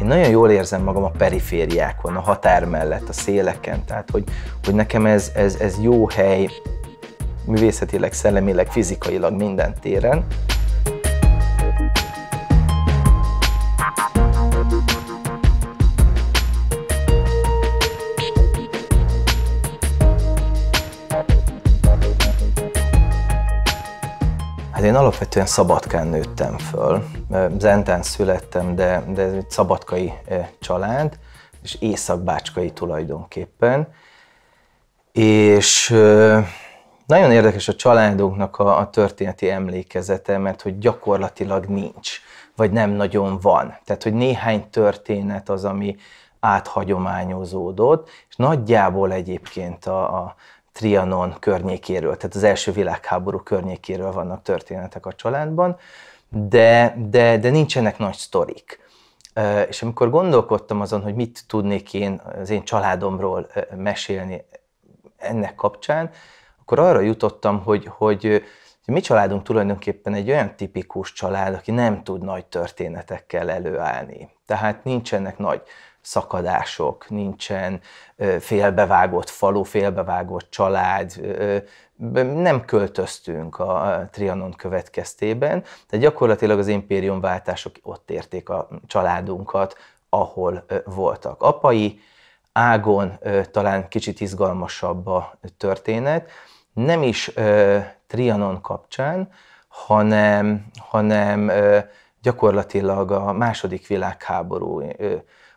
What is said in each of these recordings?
én nagyon jól érzem magam a perifériákon, a határ mellett, a széleken, tehát hogy, hogy nekem ez, ez, ez jó hely művészetileg, szellemileg, fizikailag minden téren. én alapvetően Szabadkán nőttem föl. Zentán születtem, de, de ez egy szabadkai eh, család, és északbácskai tulajdonképpen. És eh, nagyon érdekes a családunknak a, a történeti emlékezete, mert hogy gyakorlatilag nincs, vagy nem nagyon van. Tehát, hogy néhány történet az, ami áthagyományozódott, és nagyjából egyébként a, a Trianon környékéről, tehát az első világháború környékéről vannak történetek a családban, de, de, de nincsenek nagy sztorik. És amikor gondolkodtam azon, hogy mit tudnék én az én családomról mesélni ennek kapcsán, akkor arra jutottam, hogy, hogy mi családunk tulajdonképpen egy olyan tipikus család, aki nem tud nagy történetekkel előállni. Tehát nincsenek nagy szakadások, nincsen félbevágott falu, félbevágott család, nem költöztünk a Trianon következtében, tehát gyakorlatilag az impériumváltások ott érték a családunkat, ahol voltak. Apai ágon talán kicsit izgalmasabb a történet, nem is Trianon kapcsán, hanem, hanem gyakorlatilag a második világháború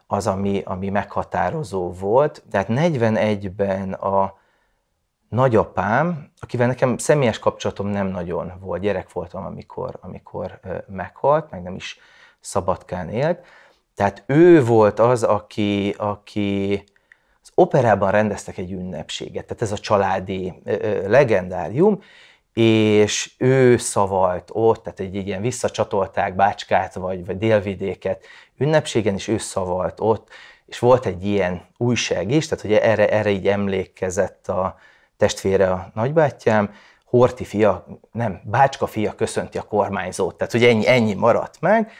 az, ami, ami meghatározó volt. Tehát 41-ben a nagyapám, akivel nekem személyes kapcsolatom nem nagyon volt, gyerek voltam, amikor, amikor meghalt, meg nem is Szabadkán élt, tehát ő volt az, aki, aki az operában rendeztek egy ünnepséget, tehát ez a családi legendárium, és ő szavalt ott, tehát egy ilyen visszacsatolták Bácskát vagy, vagy Délvidéket ünnepségen, és ő szavalt ott, és volt egy ilyen újság is, tehát hogy erre, erre így emlékezett a testvére a nagybátyám, Horti fia, nem, Bácska fia köszönti a kormányzót, tehát hogy ennyi, ennyi maradt meg,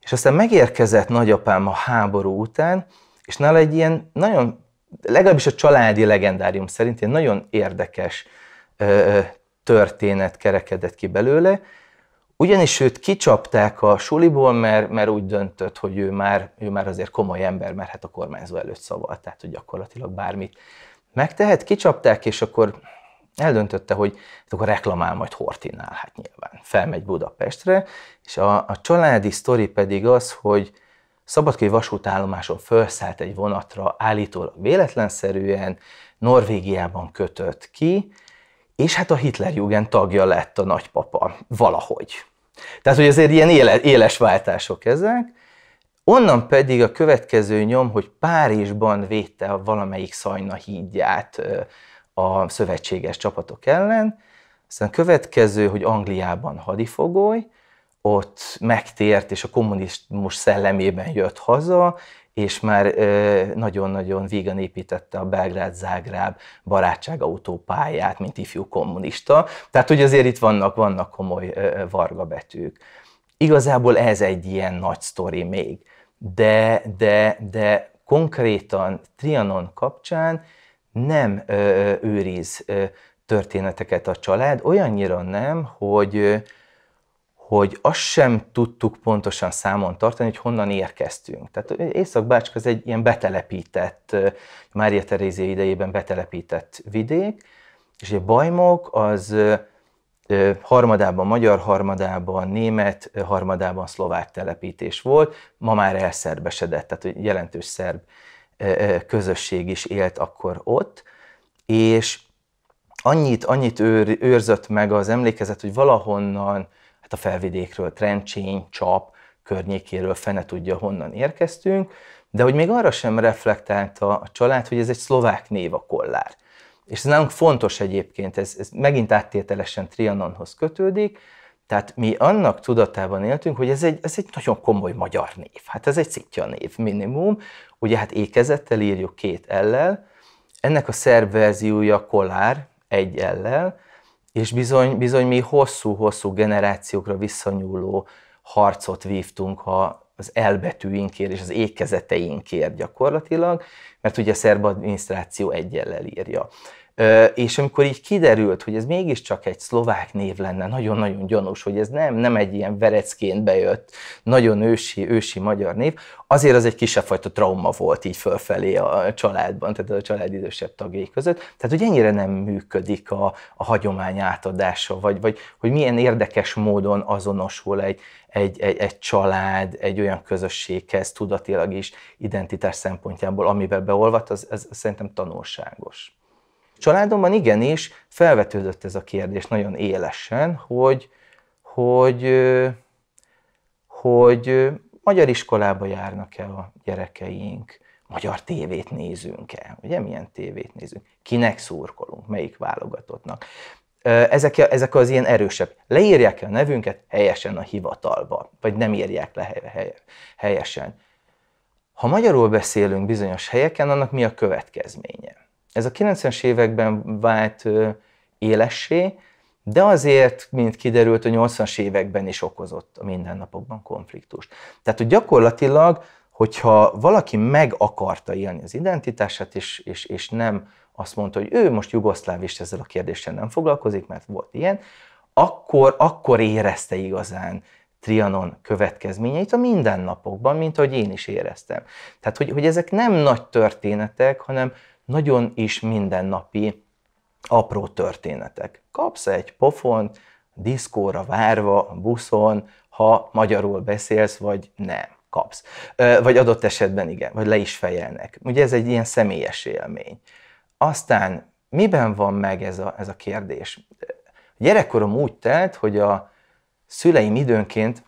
és aztán megérkezett nagyapám a háború után, és nála egy ilyen nagyon, legalábbis a családi legendárium szerint, egy nagyon érdekes ö, történet kerekedett ki belőle, ugyanis őt kicsapták a suliból, mert, mert úgy döntött, hogy ő már, ő már azért komoly ember, mert hát a kormányzó előtt szavalt, tehát hogy gyakorlatilag bármit megtehet, kicsapták, és akkor eldöntötte, hogy hát akkor reklamál majd Hortinál, hát nyilván. Felmegy Budapestre, és a, a családi sztori pedig az, hogy Szabadkai vasútállomáson felszállt egy vonatra állítólag véletlenszerűen, Norvégiában kötött ki, és hát a Hitlerjugend tagja lett a nagypapa, valahogy. Tehát, hogy azért ilyen éle, éles váltások ezek, Onnan pedig a következő nyom, hogy Párizsban védte a valamelyik szajna hídját a szövetséges csapatok ellen, aztán a következő, hogy Angliában hadifogoly, ott megtért és a kommunizmus szellemében jött haza, és már nagyon-nagyon vígan építette a Belgrád-Zágráb barátságautópályát, mint ifjú kommunista. Tehát, hogy azért itt vannak, vannak komoly betűk. Igazából ez egy ilyen nagy sztori még, de, de, de konkrétan Trianon kapcsán nem őriz történeteket a család, olyannyira nem, hogy hogy azt sem tudtuk pontosan számon tartani, hogy honnan érkeztünk. Tehát Észak-Bácska az egy ilyen betelepített, Mária Terézia idejében betelepített vidék, és a bajmok az harmadában magyar, harmadában német, harmadában szlovák telepítés volt, ma már elszerbesedett, tehát jelentős szerb közösség is élt akkor ott, és annyit, annyit őr, őrzött meg az emlékezet, hogy valahonnan a felvidékről, trencsény, csap, környékéről, fene tudja honnan érkeztünk, de hogy még arra sem reflektált a, család, hogy ez egy szlovák név a kollár. És ez nálunk fontos egyébként, ez, ez megint áttételesen Trianonhoz kötődik, tehát mi annak tudatában éltünk, hogy ez egy, ez egy nagyon komoly magyar név. Hát ez egy szitja név minimum. Ugye hát ékezettel írjuk két ellel, ennek a szerb verziója kolár egy ellel, és bizony, bizony mi hosszú-hosszú generációkra visszanyúló harcot vívtunk a, az elbetűinkért és az ékezeteinkért gyakorlatilag, mert ugye a szerb adminisztráció egyellel írja. És amikor így kiderült, hogy ez mégiscsak egy szlovák név lenne, nagyon-nagyon gyanús, hogy ez nem, nem egy ilyen verecként bejött, nagyon ősi, ősi magyar név, azért az egy kisebb fajta trauma volt így fölfelé a családban, tehát a család idősebb tagjai között. Tehát, hogy ennyire nem működik a, a hagyomány átadása, vagy, vagy hogy milyen érdekes módon azonosul egy, egy, egy, egy család, egy olyan közösséghez tudatilag is identitás szempontjából, amiben beolvat, az, az, az szerintem tanulságos. Családomban igenis felvetődött ez a kérdés nagyon élesen, hogy, hogy, hogy magyar iskolába járnak-e a gyerekeink, magyar tévét nézünk-e, ugye milyen tévét nézünk, kinek szurkolunk, melyik válogatottnak. Ezek, ezek az ilyen erősebb. Leírják-e a nevünket helyesen a hivatalba, vagy nem írják le helyesen. Ha magyarul beszélünk bizonyos helyeken, annak mi a következménye? Ez a 90-es években vált élessé, de azért, mint kiderült, a 80-as években is okozott a mindennapokban konfliktust. Tehát, hogy gyakorlatilag, hogyha valaki meg akarta élni az identitását, és, és, és nem azt mondta, hogy ő most jugoszláv és ezzel a kérdéssel nem foglalkozik, mert volt ilyen, akkor, akkor érezte igazán Trianon következményeit a mindennapokban, mint ahogy én is éreztem. Tehát, hogy, hogy ezek nem nagy történetek, hanem nagyon is mindennapi apró történetek. Kapsz egy pofont, diszkóra várva, buszon, ha magyarul beszélsz, vagy nem kapsz. Vagy adott esetben igen, vagy le is fejelnek. Ugye ez egy ilyen személyes élmény. Aztán miben van meg ez a, ez a kérdés? A gyerekkorom úgy telt, hogy a szüleim időnként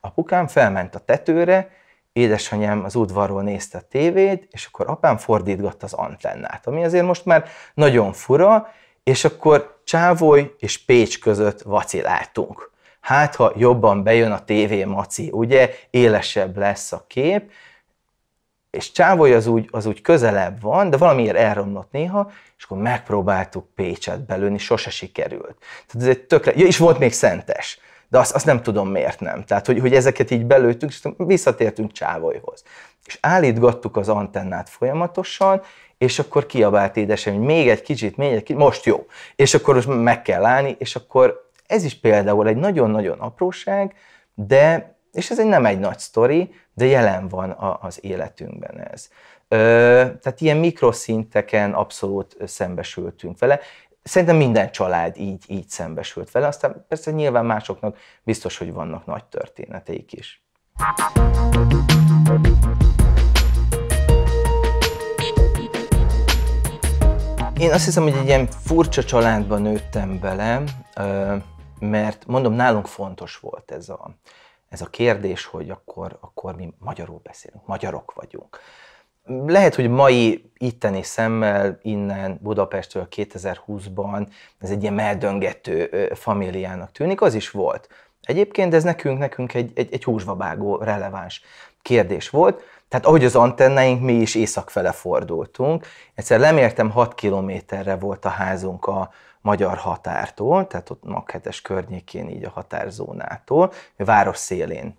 apukám felment a tetőre, édesanyám az udvarról nézte a tévét, és akkor apám fordítgatta az antennát, ami azért most már nagyon fura, és akkor Csávoly és Pécs között vaciláltunk. Hát, ha jobban bejön a tévé maci, ugye, élesebb lesz a kép, és Csávoly az úgy, az úgy közelebb van, de valamiért elromlott néha, és akkor megpróbáltuk Pécset belőni, sose sikerült. Tehát ez egy tökre... Ja, és volt még Szentes de azt, azt nem tudom miért nem. Tehát, hogy, hogy ezeket így belőttünk, és visszatértünk Csávolyhoz. És állítgattuk az antennát folyamatosan, és akkor kiabált édesem, hogy még egy kicsit, még egy kicsit, most jó. És akkor most meg kell állni, és akkor ez is például egy nagyon-nagyon apróság, de, és ez egy nem egy nagy sztori, de jelen van a, az életünkben ez. Ö, tehát ilyen mikroszinteken abszolút szembesültünk vele, szerintem minden család így, így szembesült vele, aztán persze nyilván másoknak biztos, hogy vannak nagy történeteik is. Én azt hiszem, hogy egy ilyen furcsa családban nőttem bele, mert mondom, nálunk fontos volt ez a, ez a kérdés, hogy akkor, akkor mi magyarul beszélünk, magyarok vagyunk lehet, hogy mai itteni szemmel innen Budapestről 2020-ban ez egy ilyen meldöngető familiának tűnik, az is volt. Egyébként ez nekünk, nekünk egy, egy, egy húsvabágó releváns kérdés volt. Tehát ahogy az antennáink, mi is észak fordultunk. Egyszer lemértem, 6 kilométerre volt a házunk a magyar határtól, tehát ott Maghetes környékén, így a határzónától, a város szélén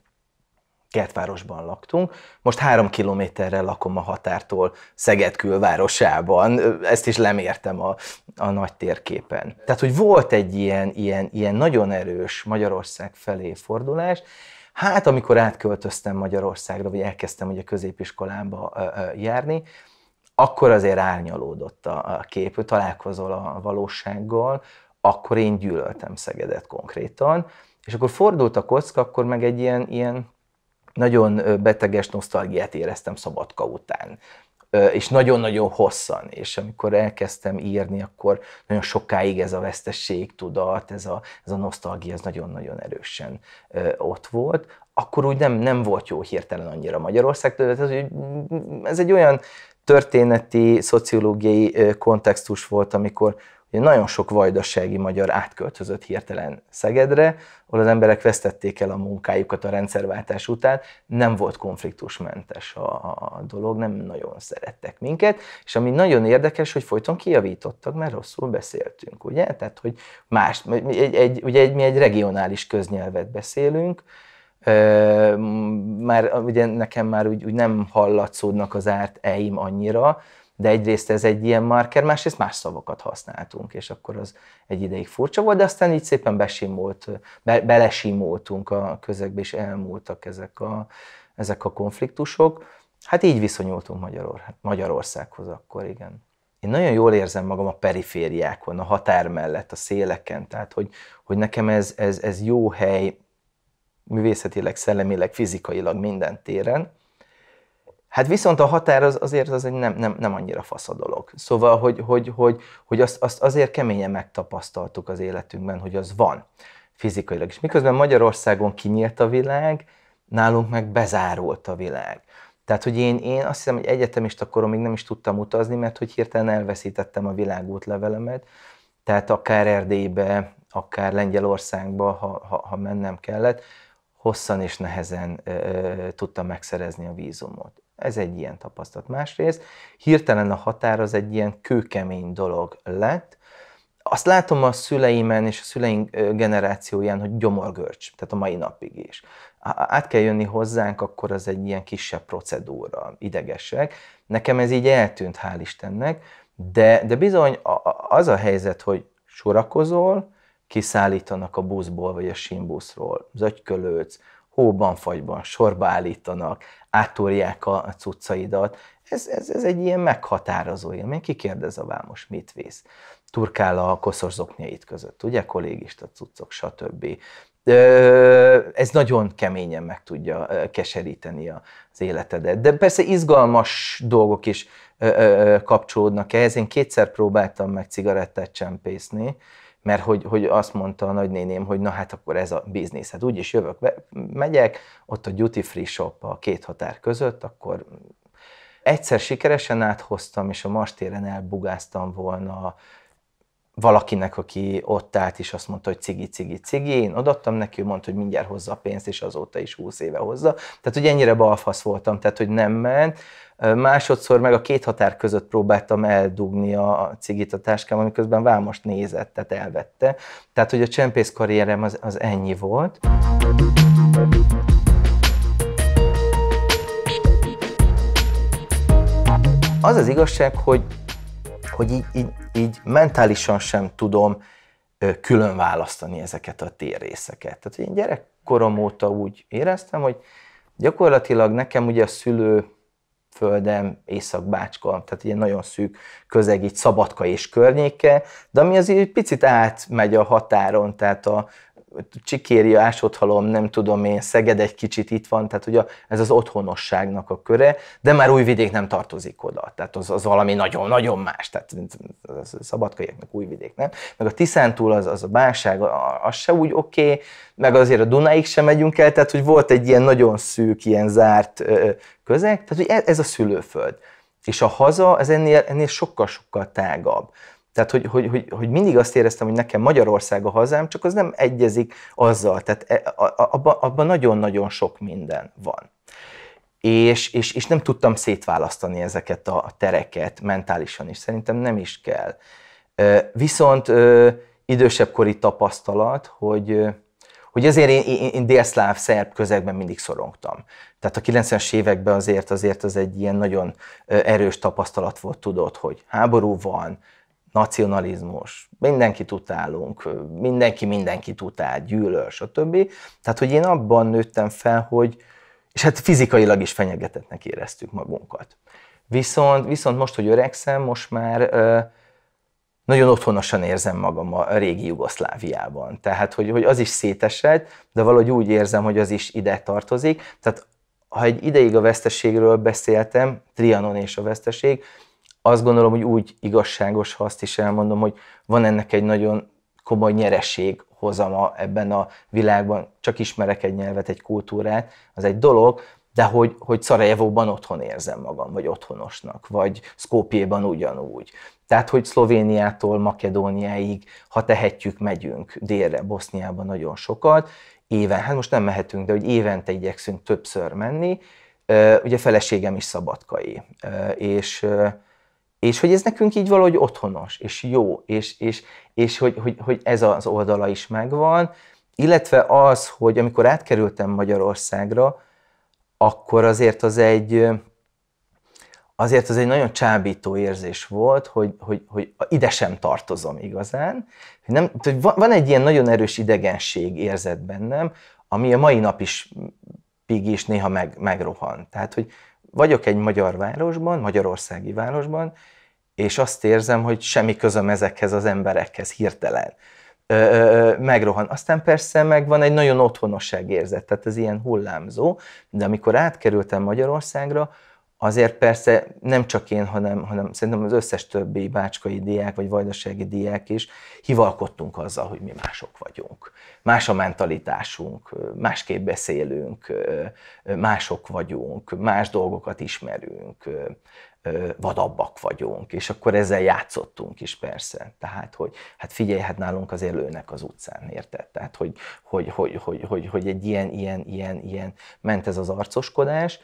kertvárosban laktunk. Most három kilométerre lakom a határtól Szeged külvárosában, ezt is lemértem a, a nagy térképen. Tehát, hogy volt egy ilyen, ilyen, ilyen nagyon erős Magyarország felé fordulás, Hát, amikor átköltöztem Magyarországra, vagy elkezdtem ugye középiskolába járni, akkor azért árnyalódott a kép, hogy találkozol a valósággal, akkor én gyűlöltem Szegedet konkrétan, és akkor fordult a kocka, akkor meg egy ilyen, ilyen nagyon beteges nosztalgiát éreztem Szabadka után és nagyon-nagyon hosszan, és amikor elkezdtem írni, akkor nagyon sokáig ez a tudat ez a, ez a nosztalgia, ez nagyon-nagyon erősen ott volt. Akkor úgy nem, nem volt jó hirtelen annyira Magyarország, ez, ez egy olyan történeti, szociológiai kontextus volt, amikor nagyon sok vajdasági magyar átköltözött hirtelen Szegedre, ahol az emberek vesztették el a munkájukat a rendszerváltás után, nem volt konfliktusmentes a, a dolog, nem nagyon szerettek minket, és ami nagyon érdekes, hogy folyton kijavítottak, mert rosszul beszéltünk, ugye? Tehát, hogy más, egy, egy, ugye egy, mi egy regionális köznyelvet beszélünk, már ugye nekem már úgy, úgy nem hallatszódnak az árt eim annyira, de egyrészt ez egy ilyen marker, másrészt más szavakat használtunk, és akkor az egy ideig furcsa volt, de aztán így szépen besimolt, be, belesimoltunk a közegbe, és elmúltak ezek a, ezek a konfliktusok. Hát így viszonyultunk Magyaror, Magyarországhoz akkor, igen. Én nagyon jól érzem magam a perifériákon, a határ mellett, a széleken, tehát hogy, hogy nekem ez, ez, ez jó hely művészetileg, szellemileg, fizikailag minden téren Hát viszont a határ az, azért az egy nem, nem, nem annyira fasz a dolog. Szóval, hogy, hogy, hogy, hogy azt, azt azért keményen megtapasztaltuk az életünkben, hogy az van fizikailag is. Miközben Magyarországon kinyílt a világ, nálunk meg bezárult a világ. Tehát, hogy én, én azt hiszem, hogy egyetemista korom még nem is tudtam utazni, mert hogy hirtelen elveszítettem a világútlevelemet, tehát akár Erdélybe, akár Lengyelországba, ha, ha, ha mennem kellett, hosszan és nehezen ö, tudtam megszerezni a vízumot. Ez egy ilyen tapasztalat. Másrészt hirtelen a határ az egy ilyen kőkemény dolog lett, azt látom a szüleimen és a szüleink generációján, hogy gyomorgörcs, tehát a mai napig is. Át kell jönni hozzánk, akkor az egy ilyen kisebb procedúra, idegesek. Nekem ez így eltűnt, hál' Istennek, de, de bizony az a helyzet, hogy sorakozol, kiszállítanak a buszból vagy a simbuszról, zögykölődsz, hóban, fagyban, sorba állítanak, átúrják a cuccaidat. Ez, ez, ez egy ilyen meghatározó élmény. Ki kérdez a vámos, mit vész? Turkál a koszos zoknyait között, ugye, kollégista cuccok, stb. Ez nagyon keményen meg tudja keseríteni az életedet. De persze izgalmas dolgok is kapcsolódnak ehhez. Én kétszer próbáltam meg cigarettát csempészni, mert hogy, hogy azt mondta a nagynéném, hogy na hát akkor ez a biznisz, hát úgyis jövök, be, megyek, ott a duty free shop a két határ között, akkor egyszer sikeresen áthoztam, és a Mastéren elbugáztam volna valakinek, aki ott állt, és azt mondta, hogy cigi, cigi, cigi, én odaadtam neki, ő mondta, hogy mindjárt hozza a pénzt, és azóta is 20 éve hozza. Tehát, hogy ennyire balfasz voltam, tehát, hogy nem ment. Másodszor meg a két határ között próbáltam eldugni a cigit a táskám, amiközben vámost nézett, tehát elvette. Tehát, hogy a csempész karrierem az, az ennyi volt. Az az igazság, hogy hogy így, így, így mentálisan sem tudom külön választani ezeket a térrészeket. Tehát én gyerekkorom óta úgy éreztem, hogy gyakorlatilag nekem ugye a szülő földem, Északbácska, tehát ilyen nagyon szűk közeg, így Szabadka és környéke, de ami azért picit átmegy a határon, tehát a Csikéri, Ásodhalom, nem tudom én, Szeged egy kicsit itt van, tehát ugye ez az otthonosságnak a köre, de már Újvidék nem tartozik oda, tehát az, az valami nagyon-nagyon más, tehát az szabadkaiaknak Újvidék, nem? Meg a Tiszántúl, az, az a bánság, az se úgy oké, okay, meg azért a Dunáig sem megyünk el, tehát hogy volt egy ilyen nagyon szűk, ilyen zárt közeg, tehát hogy e, ez a szülőföld. És a haza, ez ennél, ennél sokkal-sokkal tágabb. Tehát, hogy, hogy, hogy, hogy mindig azt éreztem, hogy nekem Magyarország a hazám, csak az nem egyezik azzal. Tehát e, abban abba nagyon-nagyon sok minden van. És, és, és nem tudtam szétválasztani ezeket a tereket mentálisan is. Szerintem nem is kell. Viszont idősebb kori tapasztalat, hogy, hogy ezért én, én, én délszláv szerb közegben mindig szorongtam. Tehát a 90-es években azért, azért az egy ilyen nagyon erős tapasztalat volt, tudod, hogy háború van, nacionalizmus, mindenkit utálunk, mindenki mindenkit utál, gyűlöl, stb. Tehát, hogy én abban nőttem fel, hogy, és hát fizikailag is fenyegetetnek éreztük magunkat. Viszont, viszont most, hogy öregszem, most már nagyon otthonosan érzem magam a régi Jugoszláviában. Tehát, hogy, hogy az is szétesett, de valahogy úgy érzem, hogy az is ide tartozik. Tehát, ha egy ideig a veszteségről beszéltem, Trianon és a veszteség, azt gondolom, hogy úgy igazságos, ha azt is elmondom, hogy van ennek egy nagyon komoly nyereség hozama ebben a világban, csak ismerek egy nyelvet, egy kultúrát, az egy dolog, de hogy, hogy Szarajevóban otthon érzem magam, vagy otthonosnak, vagy Skopjéban ugyanúgy. Tehát, hogy Szlovéniától Makedóniáig, ha tehetjük, megyünk délre, Boszniában nagyon sokat, éven, hát most nem mehetünk, de hogy évente igyekszünk többször menni, ugye feleségem is szabadkai, és és hogy ez nekünk így valahogy otthonos, és jó, és, és, és hogy, hogy, hogy ez az oldala is megvan, illetve az, hogy amikor átkerültem Magyarországra, akkor azért az egy, azért az egy nagyon csábító érzés volt, hogy, hogy, hogy ide sem tartozom igazán. Nem, hogy van egy ilyen nagyon erős idegenség érzet bennem, ami a mai nap is pig is néha meg, megrohan. Tehát, hogy, vagyok egy magyar városban, magyarországi városban, és azt érzem, hogy semmi közöm ezekhez az emberekhez hirtelen. Ö, ö, megrohan. Aztán persze meg van egy nagyon otthonosság érzet, tehát ez ilyen hullámzó, de amikor átkerültem Magyarországra, azért persze nem csak én, hanem, hanem szerintem az összes többi bácskai diák, vagy vajdasági diák is hivalkodtunk azzal, hogy mi mások vagyunk. Más a mentalitásunk, másképp beszélünk, mások vagyunk, más dolgokat ismerünk, vadabbak vagyunk, és akkor ezzel játszottunk is persze. Tehát, hogy hát figyelj, hát nálunk az élőnek az utcán, érted? Tehát, hogy, hogy, hogy, hogy, hogy, hogy egy ilyen, ilyen, ilyen, ilyen ment ez az arcoskodás,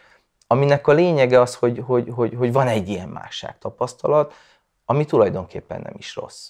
aminek a lényege az, hogy, hogy, hogy, hogy van egy ilyen másság tapasztalat, ami tulajdonképpen nem is rossz.